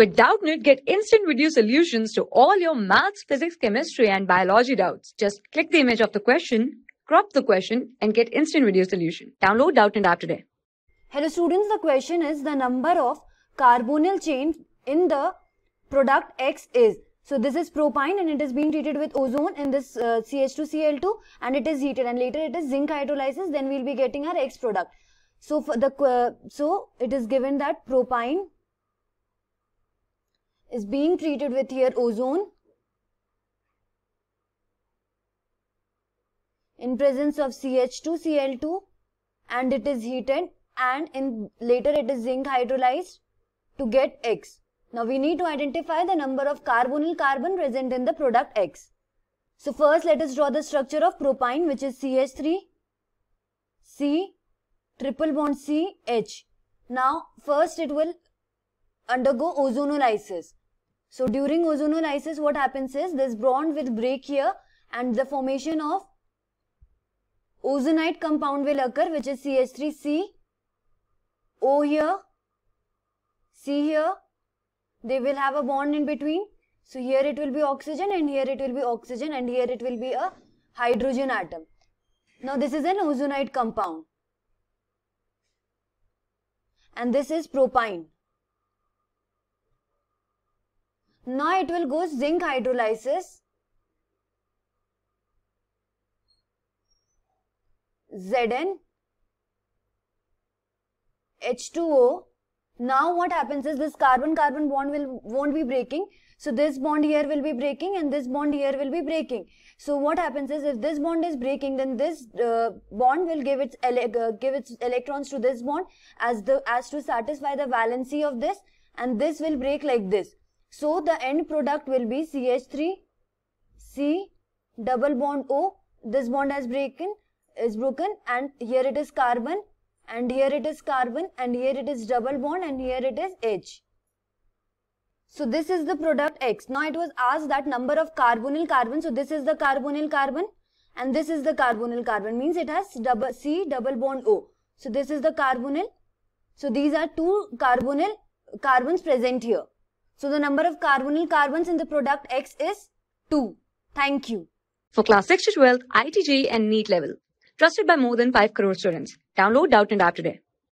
With Doubtnit, get instant video solutions to all your maths, physics, chemistry, and biology doubts. Just click the image of the question, crop the question, and get instant video solution. Download Doubtnit app today. Hello students, the question is the number of carbonyl chains in the product X is. So this is propine and it is being treated with ozone in this uh, CH2Cl2 and it is heated and later it is zinc hydrolysis then we will be getting our X product. So for the uh, so it is given that propine is being treated with here ozone in presence of CH2Cl2 and it is heated and in later it is zinc hydrolyzed to get X. Now we need to identify the number of carbonyl carbon present in the product X. So first let us draw the structure of propine which is CH3, C, triple bond C, H. Now first it will undergo ozonolysis. So during ozonolysis, what happens is this bond will break here and the formation of ozonite compound will occur which is CH3C, O here, C here. They will have a bond in between. So here it will be oxygen and here it will be oxygen and here it will be a hydrogen atom. Now this is an ozonite compound and this is propine. Now it will go zinc hydrolysis. Zn H2O. Now what happens is this carbon-carbon bond will won't be breaking. So this bond here will be breaking and this bond here will be breaking. So what happens is if this bond is breaking, then this uh, bond will give its uh, give its electrons to this bond as the as to satisfy the valency of this, and this will break like this. So the end product will be CH3, C double bond O. This bond has broken, is broken and here it is carbon and here it is carbon and here it is double bond and here it is H. So this is the product X. Now it was asked that number of carbonyl carbon. So this is the carbonyl carbon and this is the carbonyl carbon means it has double C double bond O. So this is the carbonyl. So these are two carbonyl carbons present here. So the number of carbonyl carbons in the product X is 2. Thank you. For class 6 to 12, ITG and NEET level. Trusted by more than 5 crore students. Download Doubt and App today.